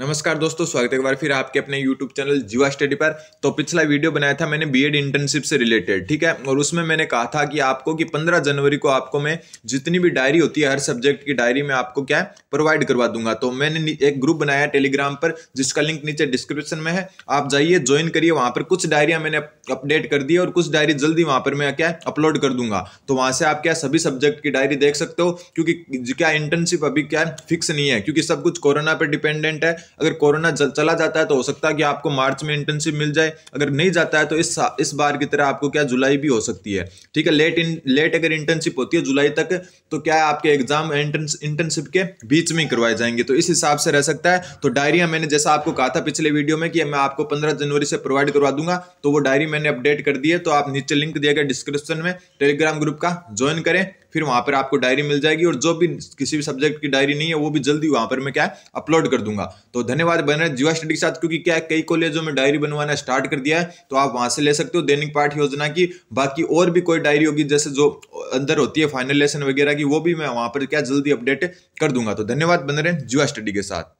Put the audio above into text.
नमस्कार दोस्तों स्वागत है एक बार फिर आपके अपने YouTube चैनल जीवा स्टडी पर तो पिछला वीडियो बनाया था मैंने बी एड इंटर्नशिप से रिलेटेड ठीक है और उसमें मैंने कहा था कि आपको कि 15 जनवरी को आपको मैं जितनी भी डायरी होती है हर सब्जेक्ट की डायरी में आपको क्या है प्रोवाइड करवा दूंगा तो मैंने एक ग्रुप बनाया टेलीग्राम पर जिसका लिंक नीचे डिस्क्रिप्शन में है आप जाइए ज्वाइन करिए वहाँ पर कुछ डायरियाँ मैंने अपडेट कर दी और कुछ डायरी जल्दी वहाँ पर मैं क्या अपलोड कर दूंगा तो वहाँ से आप क्या सभी सब्जेक्ट की डायरी देख सकते हो क्योंकि क्या इंटर्नशिप अभी क्या फिक्स नहीं है क्योंकि सब कुछ कोरोना पर डिपेंडेंट है अगर कोरोना चला जाता है तो हो सकता है कि आपको मार्च में इंटर्नशिप मिल जाए अगर नहीं जाता है तो इस इस बार की तरह आपको क्या जुलाई भी हो सकती है ठीक है लेट इन लेट अगर इंटर्नशिप होती है जुलाई तक तो क्या आपके एग्जाम इंटर्नशिप के बीच में करवाए जाएंगे तो इस हिसाब से रह सकता है तो डायरिया मैंने जैसा आपको कहा था पिछले वीडियो में कि मैं आपको पंद्रह जनवरी से प्रोवाइड करवा दूंगा तो वो डायरी मैंने अपडेट कर दी है तो आप नीचे लिंक दिया गया डिस्क्रिप्शन में टेलीग्राम ग्रुप का ज्वाइन करें फिर वहाँ पर आपको डायरी मिल जाएगी और जो भी किसी भी सब्जेक्ट की डायरी नहीं है वो भी जल्दी वहाँ पर मैं क्या है अपलोड कर दूंगा तो धन्यवाद बन रहे जीवा स्टडी के साथ क्योंकि क्या है कई कॉलेजों में डायरी बनवाना स्टार्ट कर दिया है तो आप वहाँ से ले सकते हो दैनिक पाठ योजना की बाकी और भी कोई डायरी होगी जैसे जो अंदर होती है फाइनल लेसन वगैरह की वो भी मैं वहाँ पर क्या जल्दी अपडेट कर दूंगा तो धन्यवाद बन रहे जीवा स्टडी के साथ